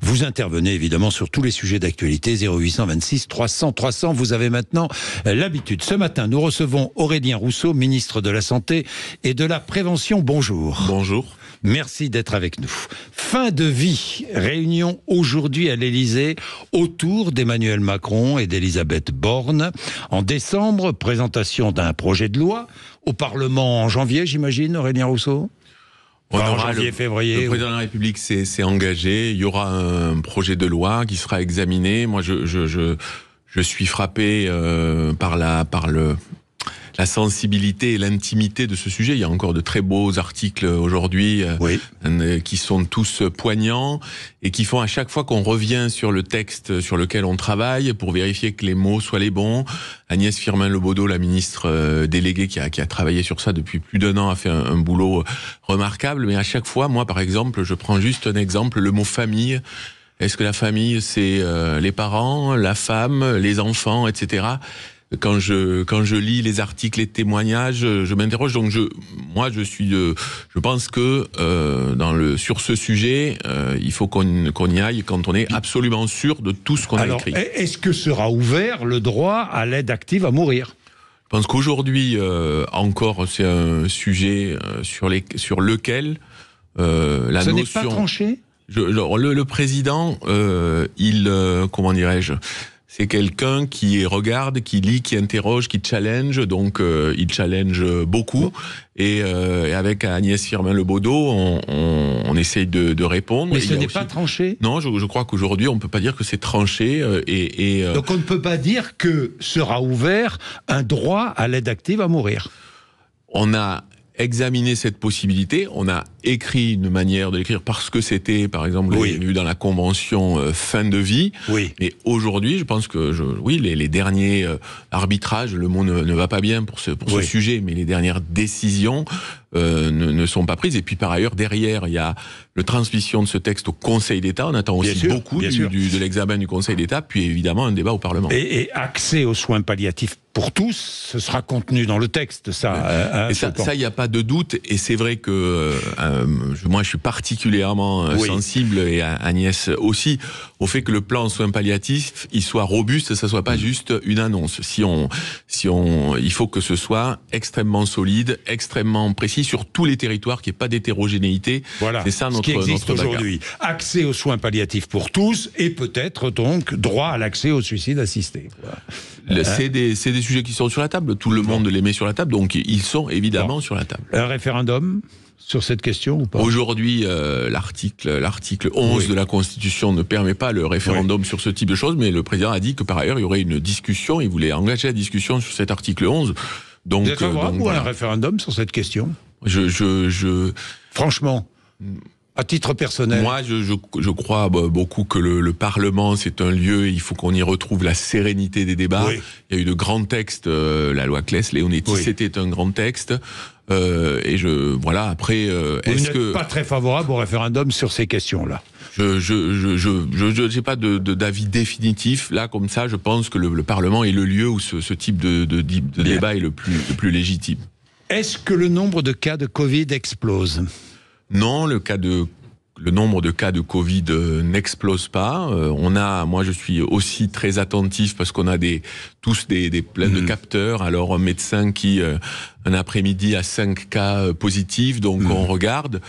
Vous intervenez évidemment sur tous les sujets d'actualité 0826 300 300. Vous avez maintenant l'habitude. Ce matin, nous recevons Aurélien Rousseau, ministre de la Santé et de la Prévention. Bonjour. Bonjour. Merci d'être avec nous. Fin de vie. Réunion aujourd'hui à l'Élysée autour d'Emmanuel Macron et d'Elisabeth Borne. En décembre, présentation d'un projet de loi au Parlement en janvier, j'imagine, Aurélien Rousseau on aura le, février. Le président de la République s'est engagé. Il y aura un projet de loi qui sera examiné. Moi, je, je, suis frappé euh, par la par le la sensibilité et l'intimité de ce sujet. Il y a encore de très beaux articles aujourd'hui euh, oui. Euh, qui sont tous poignants et qui font à chaque fois qu'on revient sur le texte sur lequel on travaille pour vérifier que les mots soient les bons. Agnès firmin Lebodo, la ministre euh, déléguée qui a, qui a travaillé sur ça depuis plus d'un an, a fait un, boulot remarquable. Mais à chaque fois, moi par exemple, je prends juste un exemple, le mot famille. Est-ce que la famille, c'est les parents, la femme, les enfants, etc quand je quand je lis les articles, les témoignages, euh, je m'interroge. Donc je moi je suis je pense que euh, dans le sur ce sujet, euh, il faut qu'on qu'on y aille quand on est absolument sûr de tout ce qu'on a écrit. Est-ce que sera ouvert le droit à l'aide active à mourir Je pense qu'aujourd'hui encore c'est un sujet sur les sur lequel la ce n'est pas tranché. le, le, président, il comment dirais-je c'est quelqu'un qui regarde, qui lit, qui interroge, qui challenge. Donc, euh, il challenge beaucoup. Euh, et, avec Agnès Firmin-Lebaudot, on, essaye de, répondre. Mais ce n'est pas tranché Non, je, crois qu'aujourd'hui, on ne peut pas dire que c'est tranché. Euh, et, Donc, on ne peut pas dire que sera ouvert un droit à l'aide active à mourir on a Examiner cette possibilité. On a écrit une manière de l'écrire parce que c'était, par exemple, dans la convention euh, fin de vie. Oui. Mais aujourd'hui, je pense que, je, oui, les, derniers euh, arbitrages, le mot ne, va pas bien pour ce sujet, mais les dernières décisions euh, ne, sont pas prises. Et puis par ailleurs, derrière, il y a le transmission de ce texte au Conseil d'État. On attend aussi beaucoup de l'examen du Conseil d'État, puis évidemment un débat au Parlement. Et, accès aux soins palliatifs pour tous, ce sera contenu dans le texte, ça. Euh, hein, ça, il n'y a pas de doute. Et c'est vrai que euh, moi, je suis particulièrement sensible, et Agnès aussi, au fait que le plan soins palliatifs, il soit robuste, ça soit pas mm. juste une annonce. Si on, si on, il faut que ce soit extrêmement solide, extrêmement précis sur tous les territoires, qu'il n'y ait pas d'hétérogénéité. Voilà. C'est ça notre, qui existe aujourd'hui. Accès aux soins palliatifs pour tous et peut-être donc droit à l'accès au suicide assisté. Hein c'est des, sujets qui sont sur la table. Tout le monde les met sur la table, donc ils sont évidemment sur la table. Un référendum sur cette question ou pas Aujourd'hui, euh, l'article l'article 11 de la Constitution ne permet pas le référendum sur ce type de choses, mais le président a dit que par ailleurs, il y aurait une discussion, il voulait engager la discussion sur cet article 11. Donc, Vous euh, un référendum sur cette question je, je, je... Franchement. À titre personnel Moi, je, je, je crois beaucoup que le, le Parlement, c'est un lieu, il faut qu'on y retrouve la sérénité des débats. Il y a eu de grands textes, euh, la loi Claes, Léonetti, c'était un grand texte. Euh, et je voilà après euh, est-ce que pas très favorable au référendum sur ces questions-là Je je je je pas de d'avis définitif là comme ça. Je pense que le, Parlement est le lieu où ce, ce type de, de, de débat est le plus le plus légitime. Est-ce que le nombre de cas de Covid explose Non, le cas de le nombre de cas de Covid euh, n'explose pas. Euh, on a, moi, je suis aussi très attentif parce qu'on a des tous des, des plein de hmm. capteurs. Alors un médecin qui euh, un après-midi a 5 cas positifs, donc hmm. on regarde.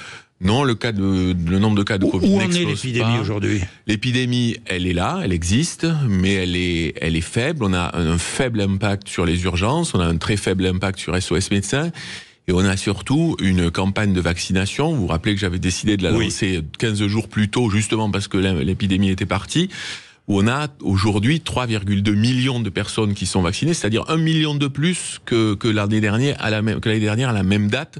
Non, le, cas le nombre de cas de Covid Où en est l'épidémie aujourd'hui L'épidémie, elle est là, elle existe, mais elle est, elle est faible. On a un faible impact sur les urgences, on a un très faible impact sur SOS Médecins. Et on a surtout une campagne de vaccination. Vous vous rappelez que j'avais décidé de la lancer 15 jours plus tôt, justement parce que l'épidémie était partie on a aujourd'hui 3,2 millions de personnes qui sont vaccinées, c'est-à-dire un million de plus que, l'année dernière, la que l'année dernière à la même date.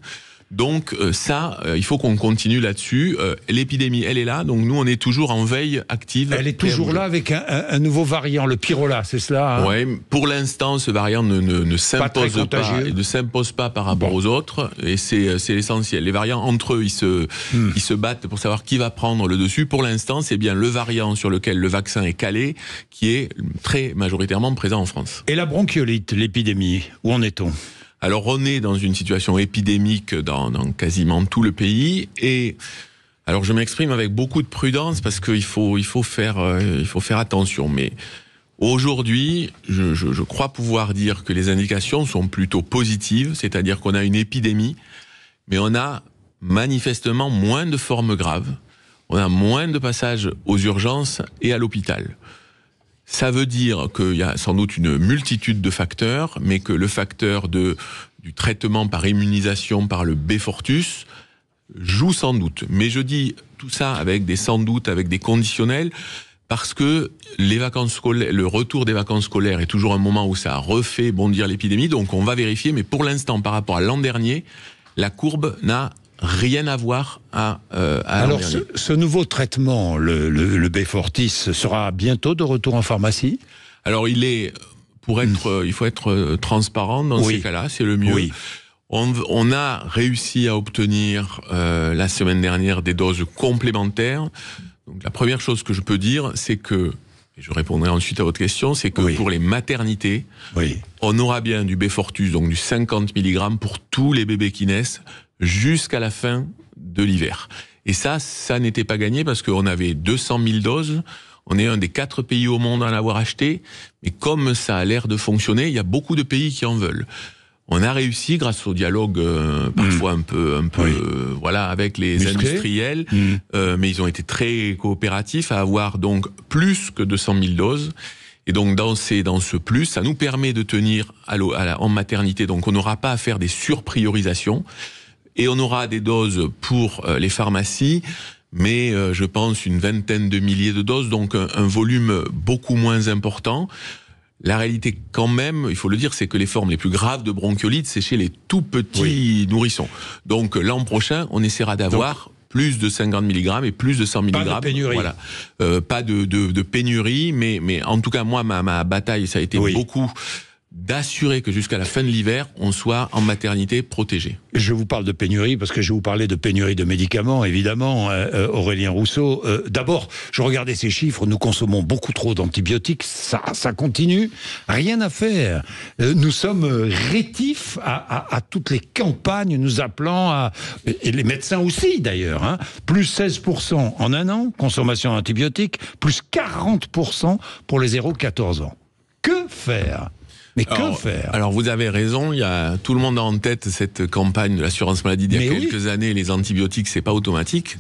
Donc euh, ça, euh, il faut qu'on continue là-dessus. Euh, l'épidémie, elle est là, donc nous, on est toujours en veille active. Elle est toujours là avec un, nouveau variant, le Pirola, c'est cela hein Oui, pour l'instant, ce variant ne, ne s'impose pas, par rapport aux autres, et c'est l'essentiel. Les variants, entre eux, hmm. ils se battent pour savoir qui va prendre le dessus. Pour l'instant, c'est bien le variant sur lequel le vaccin est calé, qui est très majoritairement présent en France. Et la bronchiolite, l'épidémie, où en est-on alors on est dans une situation épidémique dans, quasiment tout le pays et alors je m'exprime avec beaucoup de prudence parce qu'il faut, il faut, faire, euh, attention. Mais aujourd'hui, je, crois pouvoir dire que les indications sont plutôt positives, c'est-à-dire qu'on a une épidémie, mais on a manifestement moins de formes graves, on a moins de passages aux urgences et à l'hôpital. Ça veut dire qu'il y a sans doute une multitude de facteurs, mais que le facteur du traitement par immunisation par le B-fortus joue sans doute. Mais je dis tout ça avec des sans doute, avec des conditionnels, parce que les vacances scolaires, le retour des vacances scolaires est toujours un moment où ça refait bondir l'épidémie, donc on va vérifier, mais pour l'instant, par rapport à l'an dernier, la courbe n'a rien à voir à. Euh, Alors, ce, nouveau traitement, le, b fortis sera bientôt de retour en pharmacie Alors, il est. Pour hmm. être, il faut être euh, transparent dans ces cas-là, c'est le mieux. Oui. On, a réussi à obtenir euh, la semaine dernière des doses complémentaires. Donc, la première chose que je peux dire, c'est que et je répondrai ensuite à votre question, c'est que pour les maternités, oui. on aura bien du fortus donc du 50 mg pour tous les bébés qui naissent jusqu'à la fin de l'hiver. Et ça, ça n'était pas gagné parce qu'on avait 200 000 doses. On est un des quatre pays au monde à l'avoir acheté. Mais comme ça a l'air de fonctionner, il y a beaucoup de pays qui en veulent. On a réussi grâce au dialogue euh, parfois mm. un peu, un peu, euh, voilà, avec les industriels, mm. euh, mais ils ont été très coopératifs à avoir donc plus que 200 000 doses. Et donc dans ces, dans ce plus, ça nous permet de tenir à, à la, en maternité. Donc on n'aura pas à faire des surpriorisations et on aura des doses pour euh, les pharmacies mais euh, je pense une vingtaine de milliers de doses, donc un, volume beaucoup moins important. La réalité, quand même, il faut le dire, c'est que les formes les plus graves de bronchiolite, c'est chez les tout petits nourrissons. Donc l'an prochain, on essaiera d'avoir plus de 50 mg et plus de 100 mg. Pas de pénurie. Voilà. Euh, pas de, pénurie, mais, mais en tout cas, moi, ma, bataille, ça a été beaucoup d'assurer que jusqu'à la fin de l'hiver, on soit en maternité protégé. Je vous parle de pénurie parce que je vous parlais de pénurie de médicaments, évidemment, hein, euh, Aurélien Rousseau. Euh, d'abord, je regardais ces chiffres, nous consommons beaucoup trop d'antibiotiques, ça, continue, rien à faire. Euh, nous sommes rétifs à, toutes les campagnes nous appelant à... Et les médecins aussi, d'ailleurs. Hein, plus 16% en un an, consommation d'antibiotiques, plus 40% pour les 0-14 ans. Que faire mais que faire Alors vous avez raison, il y a, tout le monde a en tête cette campagne de l'assurance maladie d'il y a quelques années, les antibiotiques, c'est pas automatique.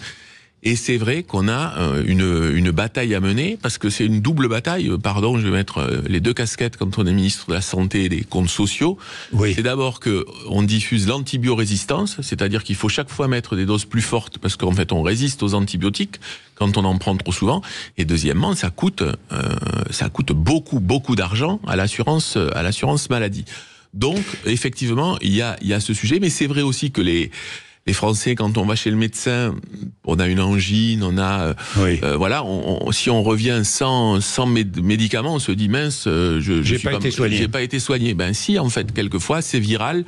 Et c'est vrai qu'on a euh, une, une, bataille à mener, parce que c'est une double bataille. Euh, pardon, je vais mettre euh, les deux casquettes quand on est ministre de la Santé et des comptes sociaux. Oui. C'est d'abord que on diffuse l'antibiorésistance, c'est-à-dire qu'il faut chaque fois mettre des doses plus fortes, parce qu'en fait on résiste aux antibiotiques quand on en prend trop souvent. Et deuxièmement, ça coûte, ça coûte beaucoup, beaucoup d'argent à l'assurance, à l'assurance maladie. Donc, effectivement, il y a, il y a ce sujet, mais c'est vrai aussi que les, les Français, quand on va chez le médecin, on a une angine, on a, euh, euh, voilà, si on revient sans sans médicaments, on se dit mince, euh, je j'ai été soigné. J'ai pas été soigné. Ben si, en fait, quelquefois, c'est viral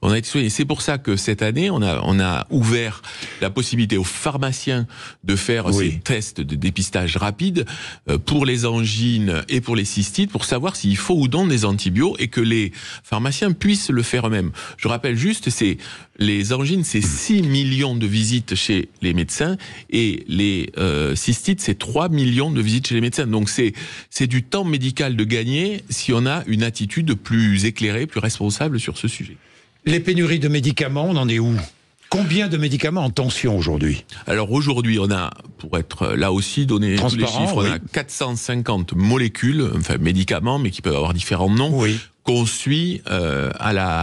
on a été C'est pour ça que cette année, on a, on a ouvert la possibilité aux pharmaciens de faire ces tests de dépistage rapide euh, pour les angines et pour les cystites, pour savoir s'il faut ou non des antibiotiques et que les pharmaciens puissent le faire eux-mêmes. Je rappelle juste, c'est les angines, c'est 6 hmm. millions de visites chez les médecins et les euh, cystites, c'est 3 millions de visites chez les médecins. Donc c'est c'est du temps médical de gagner si on a une attitude plus éclairée, plus responsable sur ce sujet. Les pénuries de médicaments, on en est où Combien de médicaments en tension aujourd'hui Alors aujourd'hui, on a, pour être là aussi, donné tous les chiffres, on a 450 molécules, enfin médicaments, mais qui peuvent avoir différents noms, qu'on suit euh, à, la,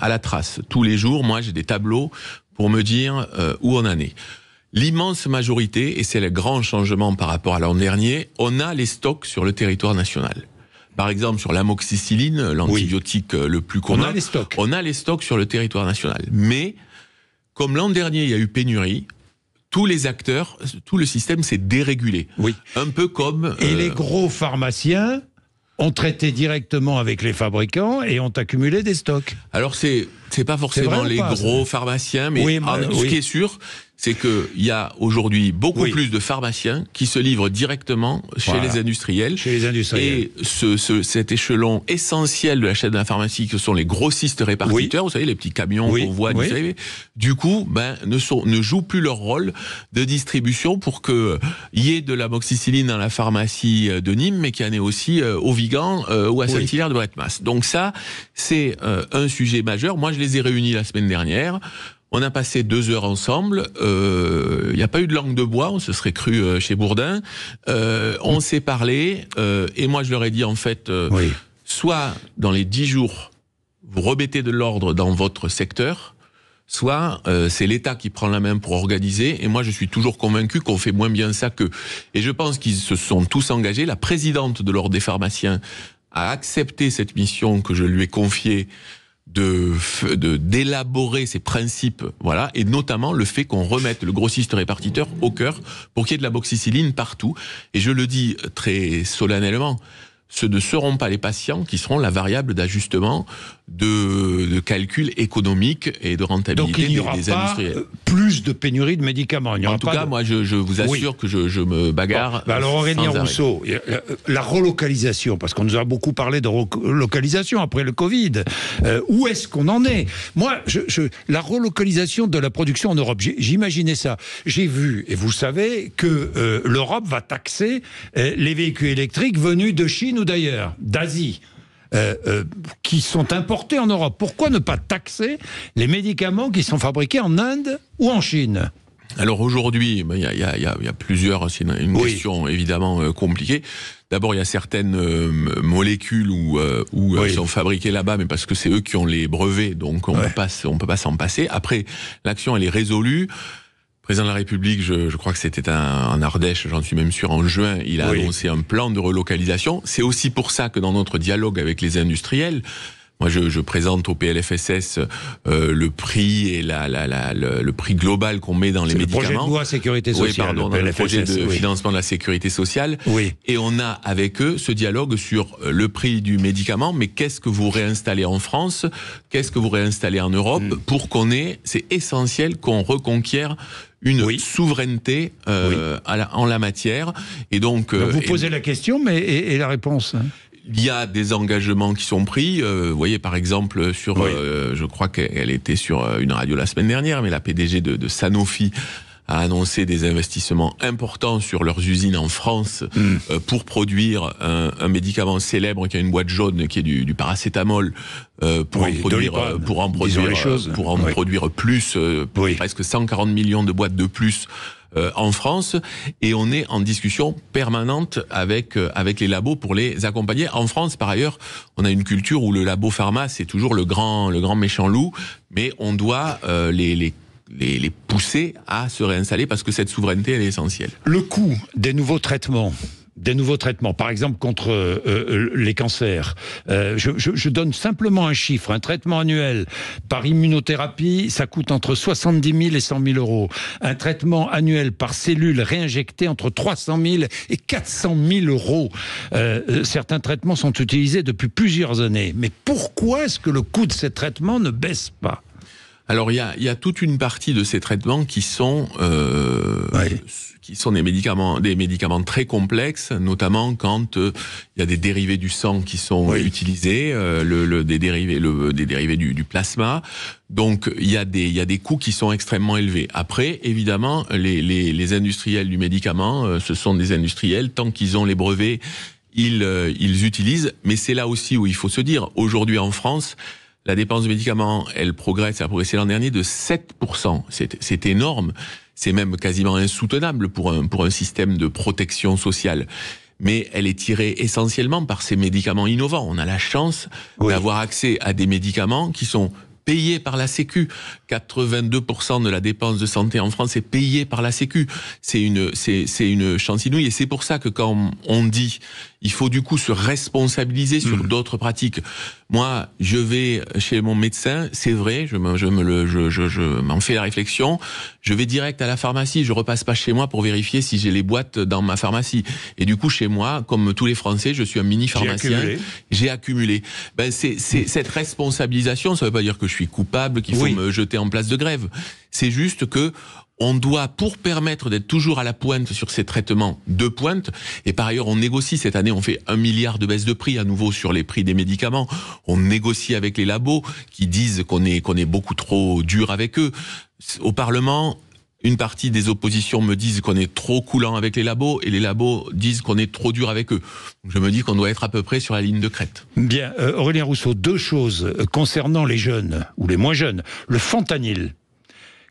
à la trace. Tous les jours, moi j'ai des tableaux pour me dire euh, où on en est. L'immense majorité, et c'est le grand changement par rapport à l'an dernier, on a les stocks sur le territoire national. Par exemple, sur l'amoxicilline, l'antibiotique euh, le plus courant, On a les stocks. On a les stocks sur le territoire national. Mais, comme l'an dernier, il y a eu pénurie, tous les acteurs, tout le système s'est dérégulé. Oui. Un peu comme. Et euh, les gros pharmaciens ont traité directement avec les fabricants et ont accumulé des stocks. Alors c'est c'est pas forcément les gros pharmaciens, mais, ce qui est sûr, c'est qu'il y a aujourd'hui beaucoup plus de pharmaciens qui se livrent directement chez les industriels. Chez les industriels. Et ce, cet échelon essentiel de la chaîne de la pharmacie, que sont les grossistes répartiteurs, vous savez, les petits camions qu'on voit, vous savez, du coup, ben, ne, ne jouent plus leur rôle de distribution pour qu'il y ait de la moxicilline dans la pharmacie euh, de Nîmes, mais qu'il y en ait aussi euh, au Vigan euh, ou à Saint-Hilaire de Bretmas. Donc ça, c'est un sujet majeur. Moi, je les ai réunis la semaine dernière. On a passé deux heures ensemble. Il euh, n'y a pas eu de langue de bois. On se serait cru euh, chez Bourdin. Euh, on s'est parlé et moi je leur ai dit en fait, soit dans les dix jours vous remettez de l'ordre dans votre secteur, soit c'est l'État qui prend la main pour organiser. Et moi, je suis toujours convaincu qu'on fait moins bien ça qu'eux. Et je pense qu'ils se sont tous engagés. La présidente de l'ordre des pharmaciens a accepté cette mission que je lui ai confiée de d'élaborer ces principes, voilà, et notamment le fait qu'on remette le grossiste-répartiteur au cœur pour qu'il y ait de la boxicilline partout. Et je le dis très solennellement, ce ne seront pas les patients qui seront la variable d'ajustement de, calcul économique et de rentabilité Donc il aura des, euh, Plus de pénurie de médicaments. en tout cas, moi, je, vous assure que je, me bagarre. alors Aurélien Rousseau, la relocalisation, parce qu'on nous a beaucoup parlé de relocalisation après le Covid. Euh, où est-ce qu'on en est Moi, la relocalisation de la production en Europe, j'imaginais ça. J'ai vu, et vous savez, que euh, l'Europe va taxer les véhicules électriques venus de Chine d'ailleurs, d'Asie, euh, euh, qui sont importés en Europe. Pourquoi ne pas taxer les médicaments qui sont fabriqués en Inde ou en Chine alors aujourd'hui, il y, a plusieurs, c'est une, question évidemment euh, compliquée. D'abord, il y a certaines molécules où, sont fabriquées là-bas, mais parce que c'est eux qui ont les brevets, donc on ne peut pas s'en passer. Après, l'action, elle est résolue président de la République, je, crois que c'était en Ardèche, j'en suis même sûr, en juin, il a annoncé un plan de relocalisation. C'est aussi pour ça que dans notre dialogue avec les industriels, moi, je, je, présente au PLFSS euh, le prix et la, la, la, le, prix global qu'on met dans les médicaments. Le projet de loi sécurité sociale. Oui, pardon, le, projet de financement de la sécurité sociale. Oui. Et on a avec eux ce dialogue sur euh, le prix du médicament, mais qu'est-ce que vous réinstallez en France, qu'est-ce que vous réinstallez en Europe, hmm. pour qu'on ait, c'est essentiel qu'on reconquiert une souveraineté euh, en la matière. Et donc, euh, vous posez la question, mais et, et la réponse hein il y a des engagements qui sont pris. Euh, vous voyez, par exemple, sur, euh, je crois qu'elle était sur euh, une radio la semaine dernière, mais la PDG de, Sanofi a annoncé des investissements importants sur leurs usines en France mm. pour produire un, médicament célèbre qui a une boîte jaune qui est du, paracétamol pour, en produire, pour en produire pour en plus presque 140 millions de boîtes de plus euh, en France et on est en discussion permanente avec euh, avec les labos pour les accompagner. En France, par ailleurs, on a une culture où le labo pharma c'est toujours le grand le grand méchant loup, mais on doit euh, les, les les, pousser à se réinstaller parce que cette souveraineté est essentielle. Le coût des nouveaux traitements des nouveaux traitements, par exemple contre euh, euh, les cancers. Euh, je, donne simplement un chiffre. Un traitement annuel par immunothérapie, ça coûte entre 70 000 et 100 000 euros. Un traitement annuel par cellule réinjectée, entre 300 000 et 400 000 euros. certains traitements sont utilisés depuis plusieurs années. Mais pourquoi est-ce que le coût de ces traitements ne baisse pas alors il y a, toute une partie de ces traitements qui sont euh, qui sont des médicaments des médicaments très complexes, notamment quand euh, il y a des dérivés du sang qui sont utilisés, euh, le, des dérivés des dérivés du, du plasma. Donc il y a des il y a des coûts qui sont extrêmement élevés. Après évidemment les les, les industriels du médicament, ce sont des industriels tant qu'ils ont les brevets ils, ils utilisent, mais c'est là aussi où il faut se dire, aujourd'hui en France, la dépense de médicaments, elle progresse, elle a progressé l'an dernier de 7%. C'est énorme. C'est même quasiment insoutenable pour un, pour un système de protection sociale. Mais elle est tirée essentiellement par ces médicaments innovants. On a la chance d'avoir accès à des médicaments qui sont payés par la Sécu. 82% de la dépense de santé en France est payée par la Sécu. C'est une, c'est, une chance inouïe. Et c'est pour ça que quand on dit il faut du coup se responsabiliser sur hmm. d'autres pratiques. Moi, je vais chez mon médecin, c'est vrai, je m'en fais la réflexion. Je vais direct à la pharmacie, je repasse pas chez moi pour vérifier si j'ai les boîtes dans ma pharmacie. Et du coup, chez moi, comme tous les Français, je suis un mini pharmacien. J'ai accumulé. Ben, c'est, cette responsabilisation. Ça veut pas dire que je suis coupable, qu'il faut me jeter en place de grève. C'est juste que on doit, pour permettre d'être toujours à la pointe sur ces traitements, de pointe, Et par ailleurs, on négocie cette année, on fait un milliard de baisses de prix à nouveau sur les prix des médicaments. On négocie avec les labos qui disent qu'on est, qu'on est beaucoup trop dur avec eux. Au Parlement, une partie des oppositions me disent qu'on est trop coulant avec les labos et les labos disent qu'on est trop dur avec eux. Je me dis qu'on doit être à peu près sur la ligne de crête. Bien, euh, Aurélien Rousseau, deux choses concernant les jeunes ou les moins jeunes. Le fentanyl,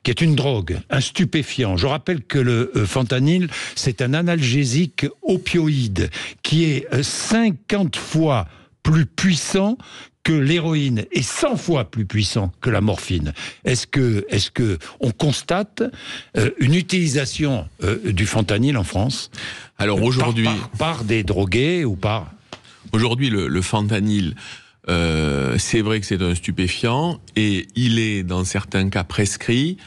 qui est une drogue, un stupéfiant. Je rappelle que le euh, fentanyl, c'est un analgésique opioïde qui est 50 euh, fois plus puissant que l'héroïne et 100 fois plus puissant que la morphine. Est-ce que, est-ce que on constate euh, une utilisation du fentanyl en France Alors aujourd'hui, par, des drogués ou par Aujourd'hui, le fentanyl euh, c'est vrai que c'est un stupéfiant et il est dans certains cas prescrit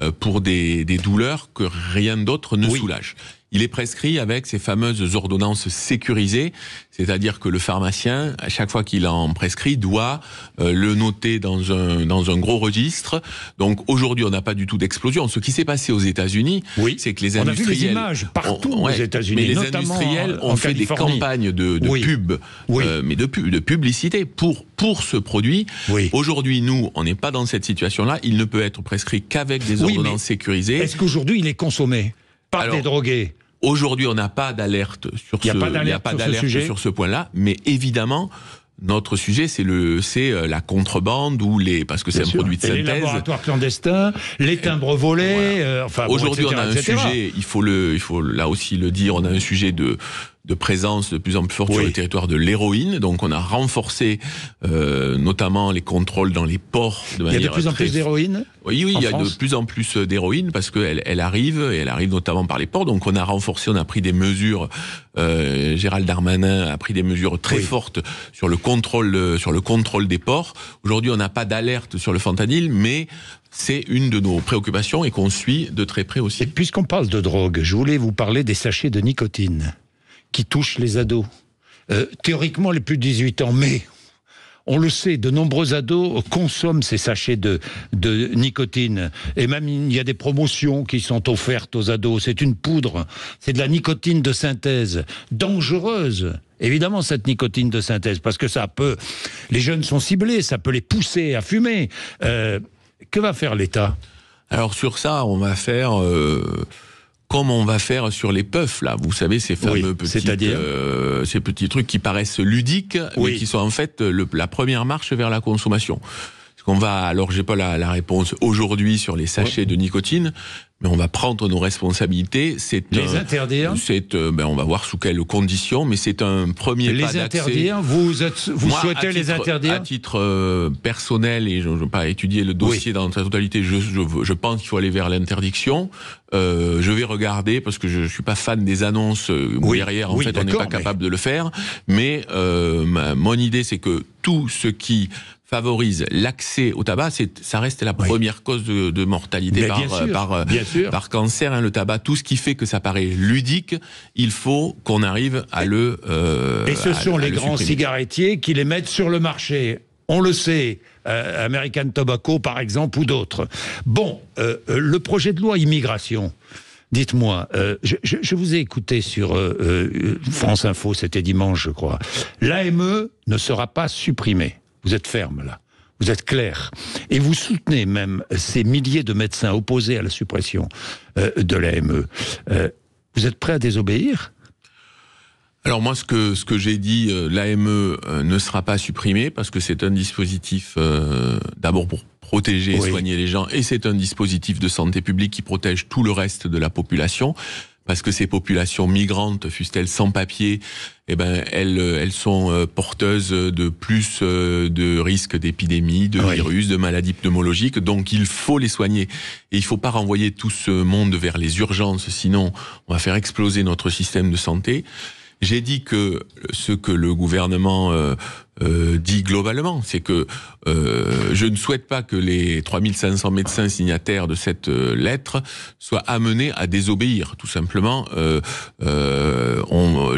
euh, pour des, douleurs que rien d'autre ne soulage il est prescrit avec ces fameuses ordonnances sécurisées, c'est-à-dire que le pharmacien, à chaque fois qu'il en prescrit, doit euh, le noter dans un, dans un gros registre. Donc aujourd'hui, on n'a pas du tout d'explosion. Ce qui s'est passé aux États-Unis, oui. c'est que les industriels... partout aux États-Unis, Mais les industriels ont fait des campagnes de, de pub, euh, mais de, publicité pour, pour ce produit. Aujourd'hui, nous, on n'est pas dans cette situation-là. Il ne peut être prescrit qu'avec des ordonnances sécurisées. Est-ce qu'aujourd'hui, il est consommé par des drogués Aujourd'hui, on n'a pas d'alerte sur ce, a pas d'alerte sur, ce, point-là, mais évidemment, notre sujet, c'est le, c'est euh, la contrebande ou les, parce que c'est un produit de synthèse. les laboratoires clandestins, les timbres volés. Euh, enfin, aujourd'hui, on a un sujet. Il faut le, il faut là aussi le dire. On a un sujet de de présence de plus en plus forte sur le territoire de l'héroïne. Donc on a renforcé euh, notamment les contrôles dans les ports. De il y a de plus en plus d'héroïne Oui, oui, il y a de plus en plus d'héroïne parce qu'elle elle arrive, et elle arrive notamment par les ports. Donc on a renforcé, on a pris des mesures, euh, Gérald Darmanin a pris des mesures très fortes sur le contrôle, euh, sur le contrôle des ports. Aujourd'hui on n'a pas d'alerte sur le fentanyl, mais c'est une de nos préoccupations et qu'on suit de très près aussi. Et puisqu'on parle de drogue, je voulais vous parler des sachets de nicotine qui touche les ados. Euh, théoriquement, les plus de 18 ans, mais on le sait, de nombreux ados consomment ces sachets de, de, nicotine. Et même, il y a des promotions qui sont offertes aux ados. C'est une poudre. C'est de la nicotine de synthèse, dangereuse. Évidemment, cette nicotine de synthèse, parce que ça peut... Les jeunes sont ciblés, ça peut les pousser à fumer. Euh, que va faire l'État Alors sur ça, on va faire... Euh, comme on va faire sur les puffs, là. Vous savez, ces fameux petits, euh, ces petits trucs qui paraissent ludiques, mais qui sont en fait la première marche vers la consommation. Alors, qu'on va, alors j'ai pas la, réponse aujourd'hui sur les sachets de nicotine, mais on va prendre nos responsabilités. C'est les euh, interdire. C'est, euh, ben, on va voir sous quelles conditions, mais c'est un premier les interdire. Vous vous souhaitez les interdire à titre euh, personnel et je ne veux pas étudier le dossier dans sa totalité. Je, pense qu'il faut aller vers l'interdiction. je vais regarder parce que je, ne suis pas fan des annonces derrière. En fait, on n'est pas capable de le faire. Mais mon idée, c'est que tout ce qui favorise l'accès au tabac, ça reste la première cause de, mortalité par, euh, par, cancer. Hein, le tabac, tout ce qui fait que ça paraît ludique, il faut qu'on arrive à le. Euh, et ce sont les grands cigarettiers qui les mettent sur le marché. On le sait, euh, American Tobacco par exemple, ou d'autres. Bon, le projet de loi immigration. Dites-moi, je, vous ai écouté sur France Info, c'était dimanche, je crois. L'AME ne sera pas supprimée. Vous êtes ferme là. Vous êtes clair. Et vous soutenez même ces milliers de médecins opposés à la suppression euh, de l'AME. Euh, vous êtes prêt à désobéir alors moi, ce que ce que j'ai dit, euh, l'AME ne sera pas supprimée parce que c'est un dispositif d'abord pour protéger et soigner les gens, et c'est un dispositif de santé publique qui protège tout le reste de la population parce que ces populations migrantes, fussent-elles sans papier, eh ben elles, euh, elles sont euh, porteuses de plus euh, de risques d'épidémie, de ah virus, de maladies pneumologiques. Donc il faut les soigner et il faut pas renvoyer tout ce monde vers les urgences, sinon on va faire exploser notre système de santé. J'ai dit que ce que le gouvernement euh, euh, dit globalement, c'est que euh, je ne souhaite pas que les 3500 médecins signataires de cette lettre soient amenés à désobéir. Tout simplement, on,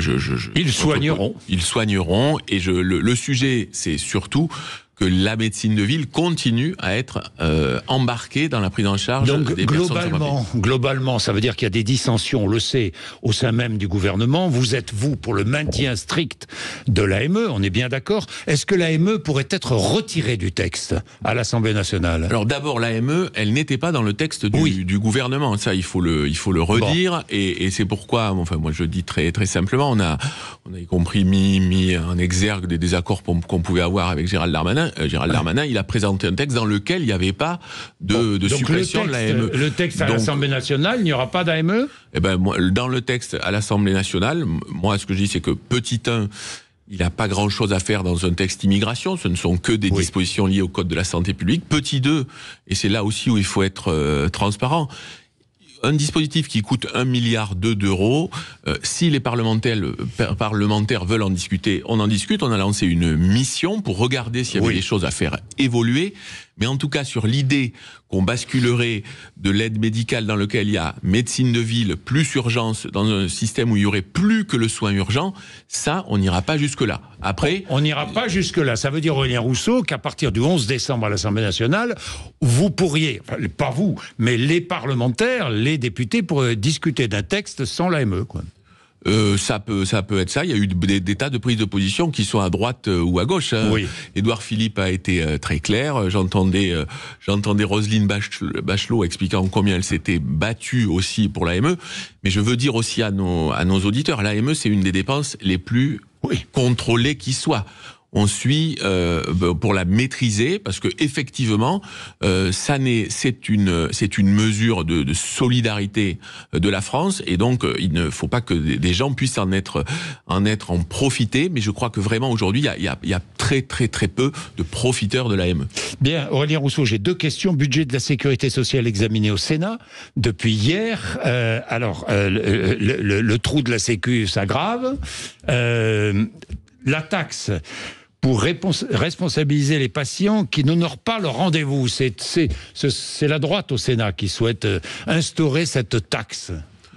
ils soigneront. Ils soigneront. Et je, le, le sujet, c'est surtout que la médecine de ville continue à être euh, embarquée dans la prise en charge Donc, des globalement, Globalement, ça veut dire qu'il y a des dissensions, on le sait, au sein même du gouvernement. Vous êtes, vous, pour le maintien strict de l'AME, on est bien d'accord. Est-ce que l'AME pourrait être retirée du texte à l'Assemblée nationale Alors d'abord, l'AME, elle n'était pas dans le texte du, gouvernement. Ça, il faut le, il faut le redire. Et, c'est pourquoi, enfin, moi je dis très, très simplement, on a, on a y compris mis, mis en exergue des désaccords qu'on pouvait avoir avec Gérald Darmanin. Euh, Gérald Darmanin, il a présenté un texte dans lequel il n'y avait pas de, suppression de l'AME. Le texte à l'Assemblée nationale, il n'y aura pas d'AME Eh ben, dans le texte à l'Assemblée nationale, moi, ce que je dis, c'est que petit 1, il n'a pas grand-chose à faire dans un texte immigration, ce ne sont que des dispositions liées au Code de la santé publique. Petit 2, et c'est là aussi où il faut être euh, transparent, un dispositif qui coûte 1 milliard d'euros, euh, si les euh, parlementaires, veulent en discuter, on en discute. On a lancé une mission pour regarder s'il y avait des choses à faire évoluer. Mais en tout cas, sur l'idée qu'on basculerait de l'aide médicale dans lequel il y a médecine de ville plus urgence dans un système où il y aurait plus que le soin urgent, ça, on n'ira pas jusque-là. Après, on n'ira pas jusque-là. Ça veut dire, Aurélien Rousseau, qu'à partir du 11 décembre à l'Assemblée nationale, vous pourriez, pas vous, mais les parlementaires, les députés, pourraient discuter d'un texte sans l'AME. Quoi. Euh, ça peut, ça peut être ça. Il y a eu des, tas de prises de position qui sont à droite euh, ou à gauche. Hein. Édouard Philippe a été euh, très clair. J'entendais, j'entendais Roselyne Bachelot expliquant combien elle s'était battue aussi pour l'AME. Mais je veux dire aussi à nos, auditeurs, l'AME c'est une des dépenses les plus contrôlées qui soit on suit euh, pour la maîtriser, parce que effectivement, euh, ça n'est, c'est une, c'est une mesure de, de, solidarité de la France, et donc euh, il ne faut pas que des gens puissent en être, en être, en profiter. Mais je crois que vraiment aujourd'hui, il y a, y, a, y a, très, très, très peu de profiteurs de l'AME. Bien, Aurélien Rousseau, j'ai deux questions. Budget de la sécurité sociale examiné au Sénat depuis hier. Euh, alors, euh, le, le, trou de la Sécu s'aggrave. Euh, la taxe pour responsabiliser les patients qui n'honorent pas leur rendez-vous. C'est la droite au Sénat qui souhaite euh, instaurer cette taxe.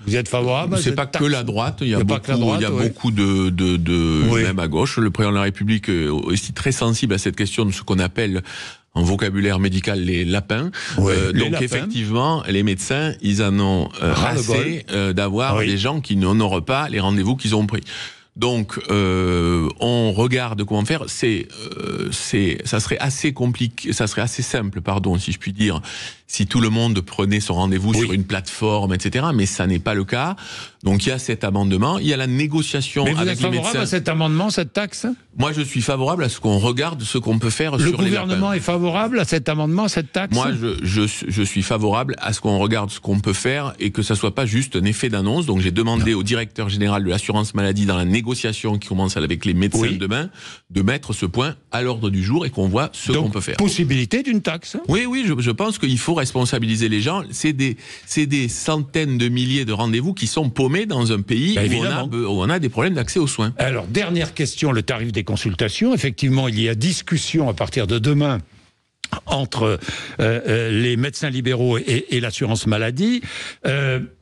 Vous êtes favorable C'est pas que la droite. Il y a, beaucoup, droite, il y a beaucoup de, de, même à gauche. Le président de la République euh, est aussi très sensible à cette question de ce qu'on appelle en vocabulaire médical les lapins. Euh, donc effectivement, les médecins, ils en ont rasé assez d'avoir des gens qui n'honorent pas les rendez-vous qu'ils ont pris. Donc, euh, on regarde comment faire. C'est, euh, c'est, ça serait assez compliqué, ça serait assez simple, pardon, si je puis dire, si tout le monde prenait son rendez-vous sur une plateforme, etc. Mais ça n'est pas le cas. Donc il y a cet amendement, il y a la négociation Mais vous avec êtes favorable à cet amendement, cette taxe Moi, je suis favorable à ce qu'on regarde ce qu'on peut faire le sur les Le gouvernement est favorable à cet amendement, cette taxe Moi, je, suis favorable à ce qu'on regarde ce qu'on peut faire et que ça soit pas juste un effet d'annonce. Donc j'ai demandé au directeur général de l'assurance maladie dans la négociation qui commence avec les médecins demain de mettre ce point à l'ordre du jour et qu'on voit ce qu'on peut faire. Possibilité d'une taxe Oui, oui, je, je pense qu'il faut responsabiliser les gens. C'est des, centaines de milliers de rendez-vous qui sont paumés dans un pays bah, où, on a, des problèmes d'accès aux soins. Alors, dernière question, le tarif des consultations. Effectivement, il y a discussion à partir de demain entre euh, euh, les médecins libéraux et, l'assurance maladie. 1,50€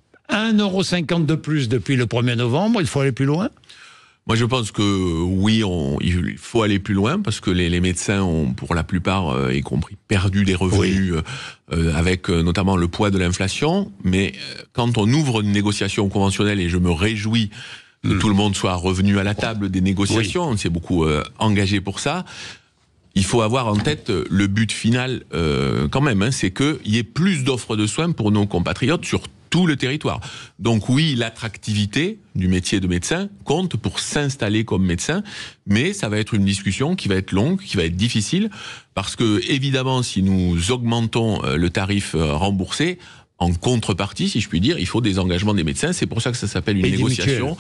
euh, de plus depuis le 1er novembre, il faut aller plus loin moi, je pense que oui, il faut aller plus loin parce que les, médecins ont, pour la plupart, euh, y compris, perdu des revenus euh, avec euh, notamment le poids de l'inflation. Mais quand on ouvre une négociation conventionnelle, et je me réjouis que hmm. tout le monde soit revenu à la table des négociations, on s'est beaucoup engagé pour ça. Il faut avoir en tête le but final quand même, hein, c'est qu'il y ait plus d'offres de soins pour nos compatriotes sur tout le territoire. Donc oui, l'attractivité du métier de médecin compte pour s'installer comme médecin, mais ça va être une discussion qui va être longue, qui va être difficile, parce que évidemment, si nous augmentons euh, le tarif euh, remboursé, en contrepartie, si je puis dire, il faut des engagements des médecins. C'est pour ça que ça s'appelle une négociation.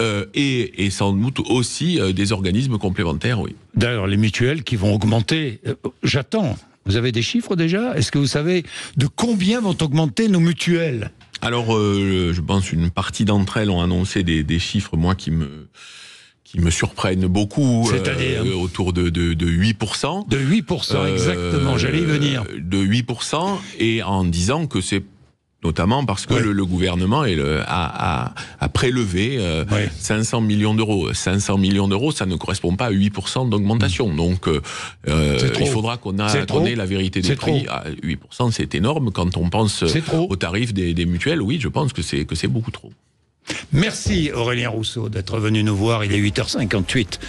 Euh, et, sans doute aussi des organismes complémentaires, oui. D'ailleurs, les mutuelles qui vont augmenter, j'attends. Vous avez des chiffres déjà Est-ce que vous savez de combien vont augmenter nos mutuelles alors, euh, je pense une partie d'entre elles ont annoncé des, chiffres, moi, qui me qui me surprennent beaucoup, euh, C'est-à-dire autour de, de, de, 8%. De 8%, euh, exactement, j'allais y venir. De 8%, et en disant que c'est notamment parce que le, gouvernement est le, a, prélevé 500 euh, millions d'euros. 500 millions d'euros, ça ne correspond pas à 8% d'augmentation. Mm. Donc, euh, euh, il faudra qu'on ait la vérité des prix. à ah, 8%, c'est énorme. Quand on pense aux tarifs des, des, mutuelles, oui, je pense que c'est beaucoup trop. Merci Aurélien Rousseau d'être venu nous voir. Il est 8h58.